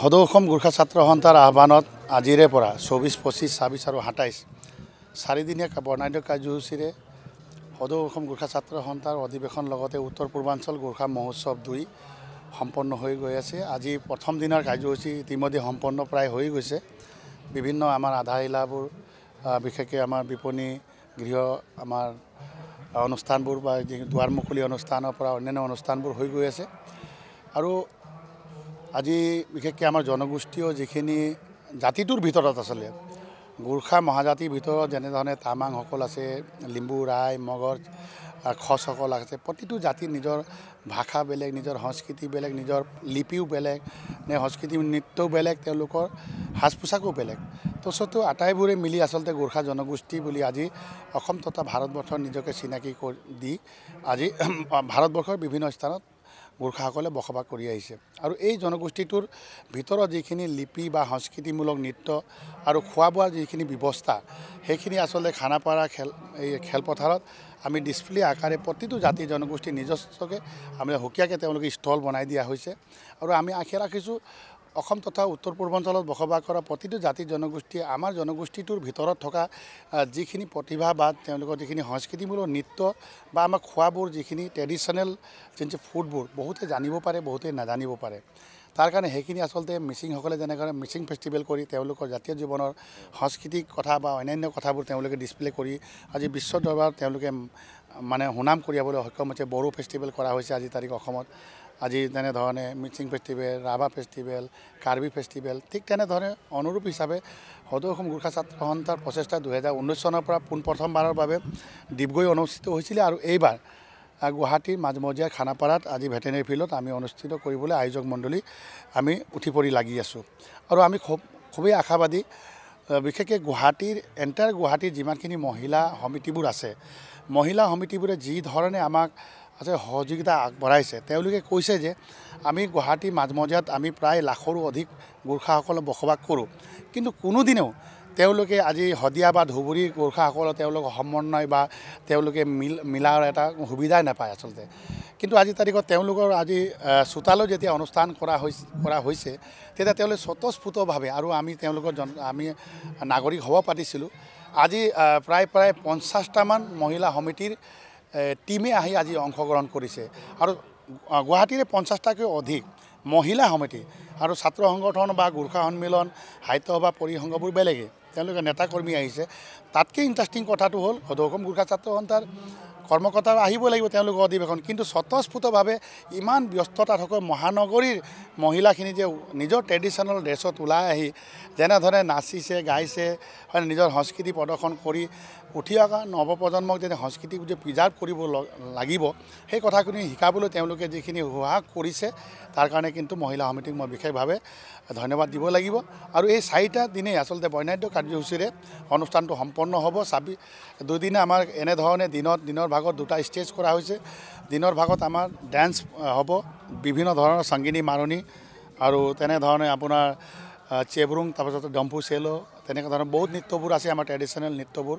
সদৌ অসম গোৰ্খা ছাত্ৰ সন্থাৰ আহ্বানত আজিৰে পৰা চৌবিছ পঁচিছ ছাব্বিছ আৰু সাতাইছ চাৰিদিনীয়া বৰ্ণাঢ্য কাৰ্যসূচীৰে সদৌ অসম গোৰ্খা ছাত্ৰ সন্থাৰ অধিৱেশন লগতে উত্তৰ পূৰ্বাঞ্চল গোৰ্খা মহোৎসৱ দুই সম্পন্ন হৈ গৈ আছে আজি প্ৰথম দিনেৰ কাৰ্যসূচী ইতিমধ্যে সম্পন্ন প্ৰায় হৈ গৈছে বিভিন্ন আমাৰ আধাশিলাব বিশেষকৈ আমাৰ বিপণী গৃহ আমাৰ অনুষ্ঠানবোৰ বা দুয়াৰ মুকুলি অনুষ্ঠানেৰ পৰা অন্যান্য অনুষ্ঠানবোৰ হৈ গৈ আছে আৰু আজি বিশেষকৈ আমাৰ জনগোষ্ঠীয় যিখিনি জাতিটোৰ ভিতৰত আচলতে গোৰ্খা মহাজাতিৰ ভিতৰত যেনেধৰণে তামাংসকল আছে লিম্বু ৰায় মগজ খচসকল আছে প্ৰতিটো জাতি নিজৰ ভাষা বেলেগ নিজৰ সংস্কৃতি বেলেগ নিজৰ লিপিও বেলেগ নে সংস্কৃতি নৃত্যও বেলেগ তেওঁলোকৰ সাজ পোছাকো বেলেগ তো আটাইবোৰে মিলি আচলতে গোৰ্খা জনগোষ্ঠী বুলি আজি অসম তথা ভাৰতবৰ্ষৰ নিজকে চিনাকি কৰি দি আজি ভাৰতবৰ্ষৰ বিভিন্ন স্থানত গোৰ্খাসকলে বসবাস কৰি আহিছে আৰু এই জনগোষ্ঠীটোৰ ভিতৰত যিখিনি লিপি বা সংস্কৃতিমূলক নৃত্য আৰু খোৱা বোৱাৰ যিখিনি ব্যৱস্থা সেইখিনি আচলতে খানাপাৰা খেল এই খেলপথাৰত আমি ডিছপ্লে আকাৰে প্ৰতিটো জাতি জনগোষ্ঠী নিজস্বকৈ আমি সুকীয়াকৈ তেওঁলোকে ষ্টল বনাই দিয়া হৈছে আৰু আমি আশা ৰাখিছোঁ অসম তথা উত্তৰ পূৰ্বাঞ্চলত বসবাস কৰা প্ৰতিটো জাতি জনগোষ্ঠীয়ে আমাৰ জনগোষ্ঠীটোৰ ভিতৰত থকা যিখিনি প্ৰতিভা বা তেওঁলোকৰ যিখিনি সংস্কৃতিমূলক নৃত্য বা আমাৰ খোৱাবোৰ যিখিনি ট্ৰেডিশ্যনেল যোনটো ফুডবোৰ বহুতে জানিব পাৰে বহুতে নাজানিব পাৰে তাৰ কাৰণে সেইখিনি আচলতে মিচিংসকলে যেনেকৈ মিচিং ফেষ্টিভেল কৰি তেওঁলোকৰ জাতীয় জীৱনৰ সাংস্কৃতিক কথা বা অন্যান্য কথাবোৰ তেওঁলোকে ডিছপ্লে কৰি আজি বিশ্ব দৰবাৰত তেওঁলোকে মানে সুনাম কঢ়িয়াবলৈ সক্ষম হৈছে বড়ো ফেষ্টিভেল কৰা হৈছে আজিৰ তাৰিখ অসমত আজি যেনেধৰণে Mising festival Rabha festival Karbi festival ঠিক তেনেধৰণে অনুৰূপ হিচাপে সদৌ অসম গোৰ্খা ছাত্ৰ সন্থাৰ প্ৰচেষ্টা দুহেজাৰ ঊনৈছ চনৰ পৰা পোনপ্ৰথমবাৰৰ বাবে ডিবগৈ অনুষ্ঠিত হৈছিলে আৰু এইবাৰ গুৱাহাটীৰ মাজমজিয়া খানাপাৰাত আজি ভেটেনেৰী ফিল্ডত আমি অনুষ্ঠিত কৰিবলৈ আয়োজক মণ্ডলী আমি উঠি পৰি লাগি আছোঁ আৰু আমি খুব খুবেই আশাবাদী বিশেষকৈ গুৱাহাটীৰ এণ্টায়াৰ গুৱাহাটীৰ যিমানখিনি মহিলা সমিতিবোৰ আছে মহিলা সমিতিবোৰে যিধৰণে আমাক আছে সহযোগিতা আগবঢ়াইছে তেওঁলোকে কৈছে যে আমি গুৱাহাটী মাজমজিয়াত আমি প্ৰায় লাখৰো অধিক গোৰ্খাসকলে বসবাস কৰোঁ কিন্তু কোনোদিনেও তেওঁলোকে আজি শদিয়া বা ধুবুৰী গোৰ্খাসকলৰ তেওঁলোকৰ সমন্বয় বা তেওঁলোকে মিল মিলাৰ এটা সুবিধাই নাপায় আচলতে কিন্তু আজিৰ তাৰিখত তেওঁলোকৰ আজি চোতালত যেতিয়া অনুষ্ঠান কৰা হৈছে কৰা হৈছে তেতিয়া তেওঁলোকে স্বতঃস্ফূতভাৱে আৰু আমি তেওঁলোকৰ জন আমি নাগৰিক হ'ব পাতিছিলোঁ আজি প্ৰায় প্ৰায় পঞ্চাছটামান মহিলা সমিতিৰ টিমে আহি আজি অংশগ্ৰহণ কৰিছে আৰু গুৱাহাটীৰে পঞ্চাছটাকৈ অধিক মহিলা সমিতি আৰু ছাত্ৰ সংগঠন বা গোৰ্খা সন্মিলন সাহিত্য সভা পৰিসংঘবোৰ বেলেগেই তেওঁলোকে নেতাকৰ্মী আহিছে তাতকৈ ইণ্টাৰেষ্টিং কথাটো হ'ল সদৌ অসম গোৰ্খা ছাত্ৰ সন্থাৰ কৰ্মকৰ্তা আহিব লাগিব তেওঁলোকৰ অধিৱেশন কিন্তু স্বতঃস্ফূতভাৱে ইমান ব্যস্ততা থকা মহানগৰীৰ মহিলাখিনি যে নিজৰ ট্ৰেডিশ্যনেল ড্ৰেছত ওলাই আহি যেনেধৰণে নাচিছে গাইছে হয় নিজৰ সংস্কৃতি প্ৰদৰ্শন কৰি উঠি অহা নৱপ্ৰজন্মক যেনে সংস্কৃতিক যে প্ৰিজাৰ্ভ কৰিব লাগিব সেই কথাখিনি শিকাবলৈ তেওঁলোকে যিখিনি সোহাগ কৰিছে তাৰ কাৰণে কিন্তু মহিলা সমিতিক মই বিশেষ বিশেষভাৱে ধন্যবাদ দিব লাগিব আৰু এই চাৰিটা দিনেই আচলতে বৈনাঢ্য কাৰ্যসূচীৰে অনুষ্ঠানটো সম্পন্ন হ'ব চাবি দুদিনে আমাৰ এনেধৰণে দিনত দিনৰ ভাগত দুটা ষ্টেজ কৰা হৈছে দিনৰ ভাগত আমাৰ ডেন্স হ'ব বিভিন্ন ধৰণৰ চাংগিনী মাৰনি আৰু তেনেধৰণে আপোনাৰ চেবৰুং তাৰপিছত ডম্ফু চেলো তেনেকুৱা ধৰণৰ বহুত নৃত্যবোৰ আছে আমাৰ ট্ৰেডিশ্যনেল নৃত্যবোৰ